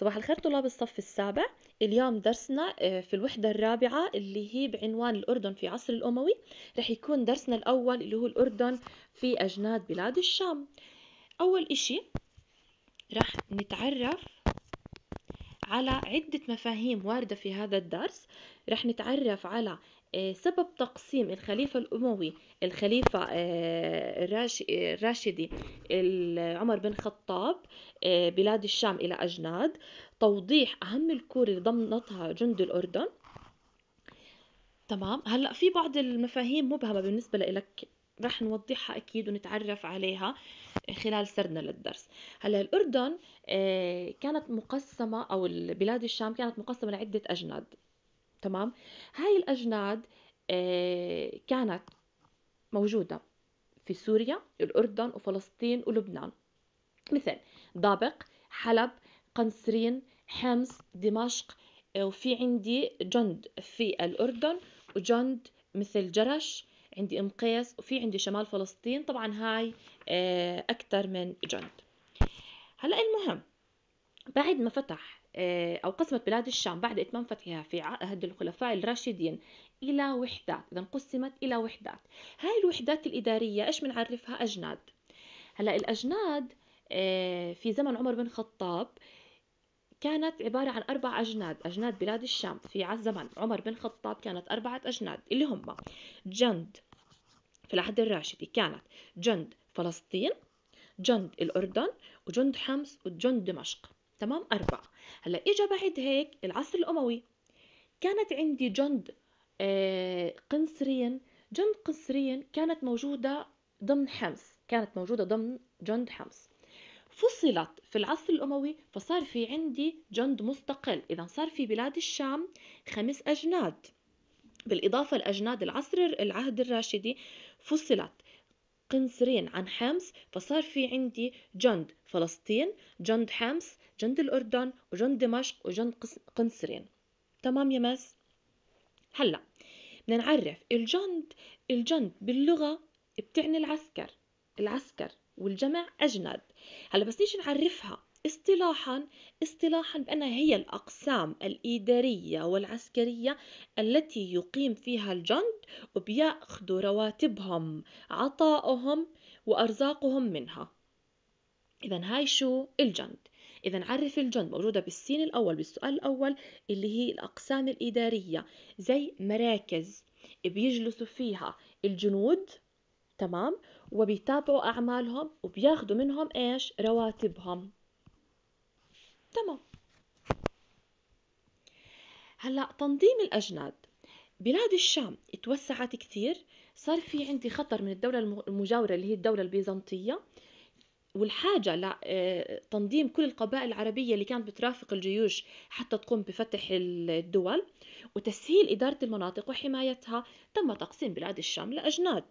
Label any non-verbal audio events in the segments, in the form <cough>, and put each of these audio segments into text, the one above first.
صباح الخير طلاب الصف السابع اليوم درسنا آه، في الوحدة الرابعة اللي هي بعنوان الأردن في عصر الأموي رح يكون درسنا الأول اللي هو الأردن في أجناد بلاد الشام أول إشي رح نتعرف على عدة مفاهيم واردة في هذا الدرس رح نتعرف على آه، سبب تقسيم الخليفة الأموي الخليفة آه، الراشدي عمر بن خطاب آه، بلاد الشام إلى أجناد توضيح أهم الكور اللي ضمنتها جند الأردن تمام هلا في بعض المفاهيم مبهمة بالنسبة لإلك رح نوضحها أكيد ونتعرف عليها خلال سردنا للدرس هلا الأردن كانت مقسمة أو بلاد الشام كانت مقسمة لعدة أجناد تمام هاي الأجناد آه، كانت موجودة في سوريا الأردن وفلسطين ولبنان مثل ضابق حلب قنصرين حمص دمشق آه، وفي عندي جند في الأردن وجند مثل جرش عندي ام قيس وفي عندي شمال فلسطين طبعا هاي آه، اكثر من جند هلا المهم بعد ما فتح آه، أو قسمت بلاد الشام بعد إتمام فتحها في عهد الخلفاء الراشدين إلى وحدات إذا قسمت إلى وحدات هاي الوحدات الإدارية إيش بنعرفها أجناد هلأ الأجناد آه، في زمن عمر بن الخطاب كانت عبارة عن أربع أجناد أجناد بلاد الشام في زمن عمر بن الخطاب كانت أربعة أجناد اللي هم جند في العهد الراشدي كانت جند فلسطين جند الأردن وجند حمص وجند دمشق تمام أربعة هلا إجا بعد هيك العصر الأموي كانت عندي جند آه، قنصرين جند قنصرين كانت موجودة ضمن حمص كانت موجودة ضمن جند حمص فصلت في العصر الأموي فصار في عندي جند مستقل إذا صار في بلاد الشام خمس أجناد بالإضافة لأجناد العصر العهد الراشدي فصلت قنصرين عن حمص فصار في عندي جند فلسطين جند حمص جند الأردن وجند دمشق وجند قنصرين تمام يا مس هلا بدنا نعرف الجند الجند باللغة بتعني العسكر العسكر والجمع أجند هلا بس نيجي نعرفها اصطلاحا اصطلاحا بأنها هي الأقسام الإدارية والعسكرية التي يقيم فيها الجند وبيأخذوا رواتبهم عطائهم وأرزاقهم منها إذا هاي شو الجند إذا عرف الجند موجودة بالسين الأول بالسؤال الأول اللي هي الأقسام الإدارية زي مراكز بيجلسوا فيها الجنود تمام وبيتابعوا أعمالهم وبياخدوا منهم إيش رواتبهم تمام هلا تنظيم الأجناد بلاد الشام اتوسعت كثير صار في عندي خطر من الدولة المجاورة اللي هي الدولة البيزنطية والحاجة لتنظيم آه، كل القبائل العربية اللي كانت بترافق الجيوش حتى تقوم بفتح الدول وتسهيل إدارة المناطق وحمايتها تم تقسيم بلاد الشام لأجناد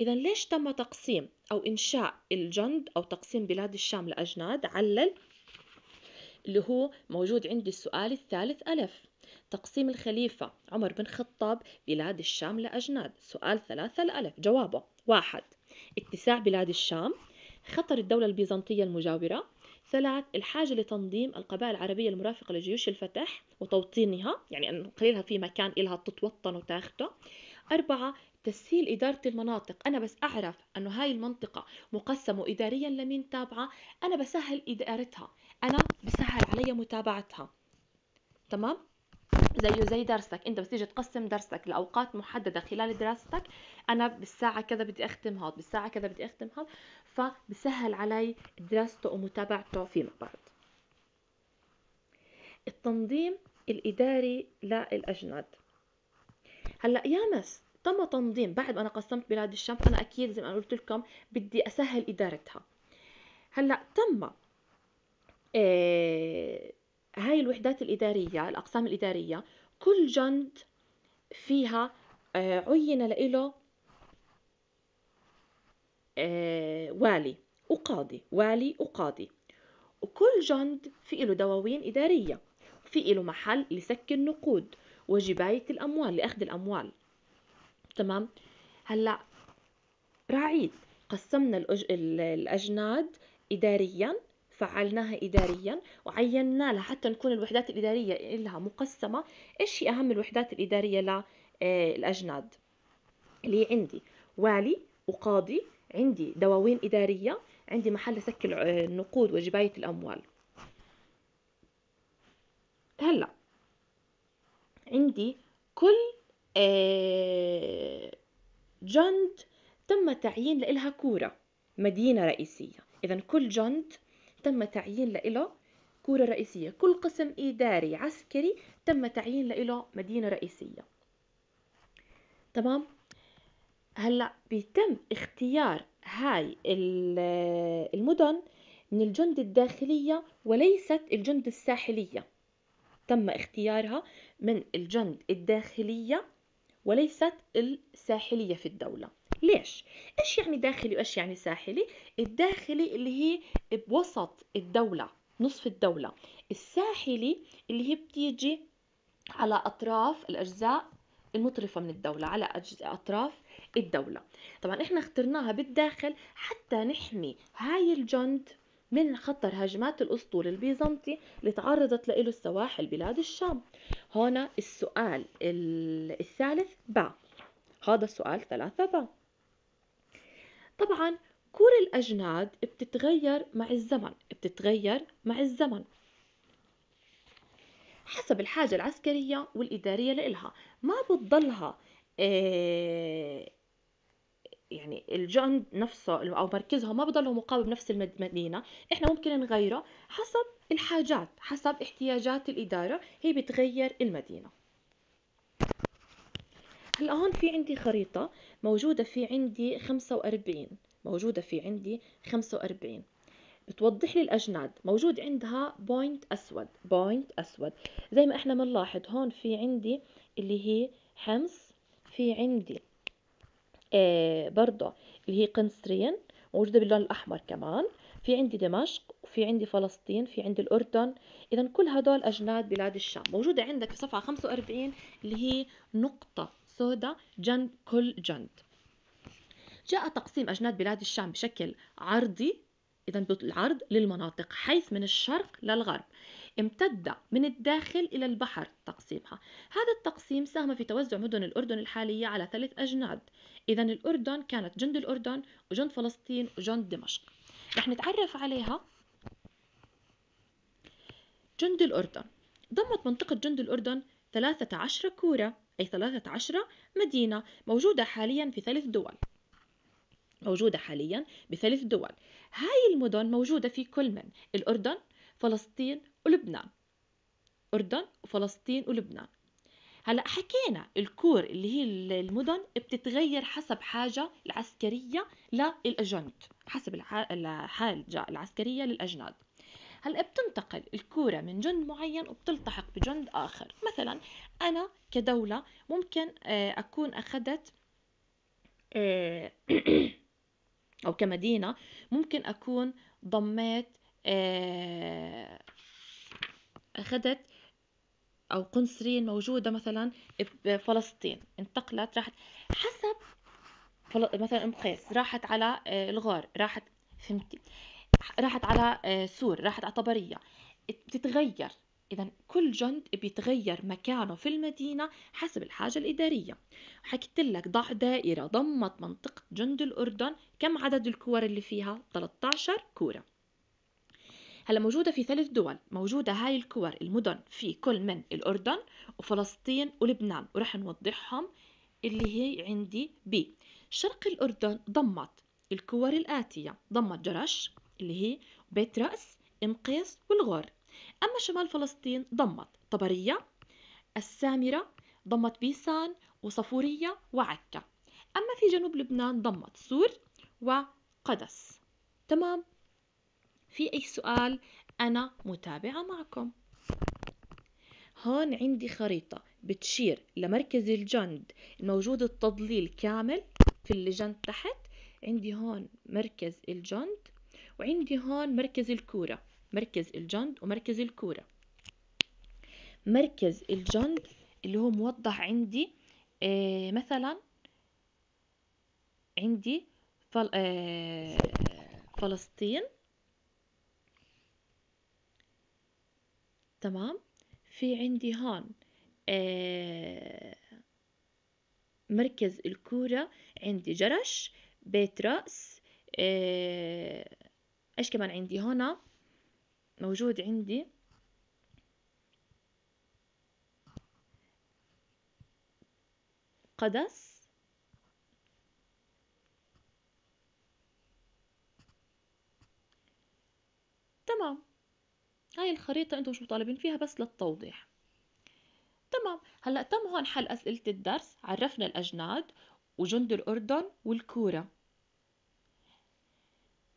إذا ليش تم تقسيم أو إنشاء الجند أو تقسيم بلاد الشام لأجناد علل اللي هو موجود عندي السؤال الثالث ألف تقسيم الخليفة عمر بن خطاب بلاد الشام لأجناد سؤال ثلاثة الألف جوابه واحد اتساع بلاد الشام خطر الدولة البيزنطية المجاورة ثلاث الحاجة لتنظيم القبائل العربية المرافقة لجيوش الفتح وتوطينها يعني أن نخليلها في مكان إلها تتوطن وتاخده أربعة تسهيل إدارة المناطق أنا بس أعرف أنه هاي المنطقة مقسمة إداريا لمين تابعة أنا بسهل إدارتها أنا بسهل علي متابعتها تمام زيه زي درسك انت بس تيجي تقسم درسك لاوقات محدده خلال دراستك انا بالساعه كذا بدي اختم هذا بالساعه كذا بدي اختم هذا فبسهل علي دراسته ومتابعته فيما بعد التنظيم الاداري للاجناد هلا يا ناس تم تنظيم بعد ما انا قسمت بلاد الشام انا اكيد زي ما قلت لكم بدي اسهل ادارتها هلا تم إيه هاي الوحدات الإدارية الأقسام الإدارية كل جند فيها آه، عين لإله آه، والي وقاضي والي وقاضي وكل جند في له دواوين إدارية في له محل لسك النقود وجباية الأموال لأخذ الأموال تمام هلأ راعيد قسمنا الأجناد إداريا فعلناها إداريا وعينا لها حتى نكون الوحدات الإدارية لها مقسمة إيش هي أهم الوحدات الإدارية للأجناد آه، اللي عندي والي وقاضي عندي دواوين إدارية عندي محل سك النقود آه، وجباية الأموال هلا عندي كل آه، جند تم تعيين لها كورة مدينة رئيسية إذا كل جند تم تعيين لإله كورة رئيسية كل قسم إداري عسكري تم تعيين لإله مدينة رئيسية تمام هلا بيتم اختيار هاي المدن من الجند الداخلية وليست الجند الساحلية تم اختيارها من الجند الداخلية وليست الساحلية في الدولة ليش ايش يعني داخلي وايش يعني ساحلي الداخلي اللي هي بوسط الدولة نصف الدولة الساحلي اللي هي بتيجي على أطراف الأجزاء المطرفة من الدولة على أطراف الدولة طبعا إحنا اخترناها بالداخل حتى نحمي هاي الجند من خطر هجمات الأسطول البيزنطي اللي تعرضت له السواحل بلاد الشام هنا السؤال الثالث با هذا السؤال ثلاثة با طبعا كور الأجناد بتتغير مع الزمن بتتغير مع الزمن حسب الحاجة العسكرية والإدارية لإلها ما بتضلها آه، يعني الجند نفسه أو مركزها ما بضله مقابل نفس المدينة إحنا ممكن نغيره حسب الحاجات حسب احتياجات الإدارة هي بتغير المدينة الآن في عندي خريطة موجودة في عندي 45 موجودة في عندي 45 بتوضح لي الأجناد موجود عندها بوينت أسود بوينت أسود زي ما احنا بنلاحظ هون في عندي اللي هي حمص في عندي آه برضه اللي هي قنسرين موجودة باللون الأحمر كمان في عندي دمشق وفي عندي فلسطين في عندي الأردن إذا كل هدول أجناد بلاد الشام موجودة عندك في صفحة 45 اللي هي نقطة سودا جنب كل جند جاء تقسيم أجناد بلاد الشام بشكل عرضي إذا العرض للمناطق حيث من الشرق للغرب امتد من الداخل إلى البحر تقسيمها هذا التقسيم ساهم في توزع مدن الأردن الحالية على ثلاث أجناد إذا الأردن كانت جند الأردن وجند فلسطين وجند دمشق رح نتعرف عليها جند الأردن ضمت منطقة جند الأردن 13 كورة أي 13 مدينة موجودة حاليا في ثلاث دول موجودة حاليا بثلاث دول هاي المدن موجودة في كل من الأردن فلسطين ولبنان أردن وفلسطين ولبنان هلا حكينا الكور اللي هي المدن بتتغير حسب حاجة العسكرية للأجند حسب الحاجة العسكرية للأجناد هلا بتنتقل الكورة من جند معين وبتلتحق بجند آخر مثلا أنا كدولة ممكن آه، أكون أخذت آه، <clears throat> أو كمدينة ممكن أكون ضميت آه، أخذت أو قنصرين موجودة مثلا بفلسطين انتقلت راحت حسب مثلا ام قيس راحت على الغار راحت فهمتي راحت على آه، سور راحت على طبرية بتتغير إذا كل جند بيتغير مكانه في المدينة حسب الحاجة الإدارية حكيت لك ضع دائرة ضمت منطقة جند الأردن كم عدد الكور اللي فيها 13 كورة هلا موجودة في ثلاث دول موجودة هاي الكور المدن في كل من الأردن وفلسطين ولبنان ورح نوضحهم اللي هي عندي ب شرق الأردن ضمت الكور الآتية ضمت جرش اللي هي بيت رأس إنقاذ والغار أما شمال فلسطين ضمت طبرية السامرة ضمت بيسان وصفورية وعكا أما في جنوب لبنان ضمت سور وقدس تمام في أي سؤال أنا متابعة معكم هون عندي خريطة بتشير لمركز الجند موجود التضليل كامل في اللجنة تحت عندي هون مركز الجند وعندي هون مركز الكورة مركز الجند ومركز الكورة مركز الجند اللي هو موضح عندي آه مثلا عندي فل... آه فلسطين تمام في عندي هون آه مركز الكورة عندي جرش بيت رأس آه، ايش كمان عندي هنا موجود عندي قدس تمام هاي الخريطة انتم شو طالبين فيها بس للتوضيح تمام هلأ تم هون حل أسئلة الدرس عرفنا الأجناد وجند الأردن والكورة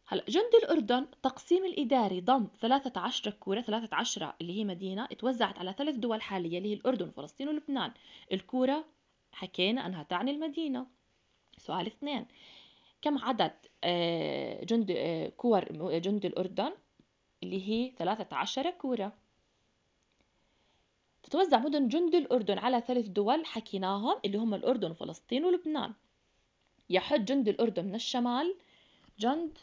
هلا جند الأردن تقسيم الإداري ضم 13 كورة 13 اللي هي مدينة اتوزعت على ثلاث دول حالية اللي هي الأردن وفلسطين ولبنان الكورة حكينا أنها تعني المدينة سؤال اثنين كم عدد آه، جند آه، كور جند الأردن اللي هي 13 كورة تتوزع مدن جند الأردن على ثلاث دول حكيناهم اللي هم الأردن وفلسطين ولبنان يحد جند الأردن من الشمال جند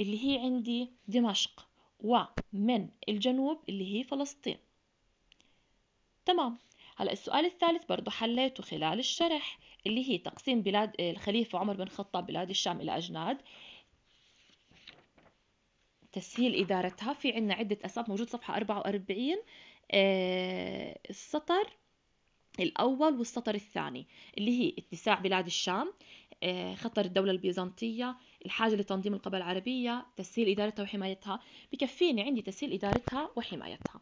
اللي هي عندي دمشق ومن الجنوب اللي هي فلسطين تمام هلا السؤال الثالث برضه حليته خلال الشرح اللي هي تقسيم بلاد آه، الخليفة عمر بن الخطاب بلاد الشام إلى أجناد تسهيل إدارتها في عنا عدة أسباب موجود صفحة 44 آه، السطر الأول والسطر الثاني اللي هي اتساع بلاد الشام آه، خطر الدولة البيزنطية الحاجة لتنظيم القبائل العربية تسهيل إدارتها وحمايتها بكفيني عندي تسهيل إدارتها وحمايتها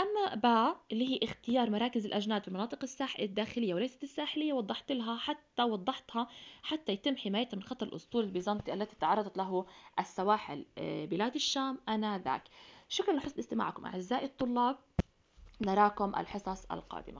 أما باء اللي هي اختيار مراكز الأجناد في المناطق الساح الداخلية وليست الساحلية وضحت لها حتى وضحتها حتى يتم حمايتها من خطر الأسطول البيزنطي التي تعرضت له السواحل آه، بلاد الشام آنذاك شكرا لحسن استماعكم أعزائي الطلاب نراكم الحصص القادمة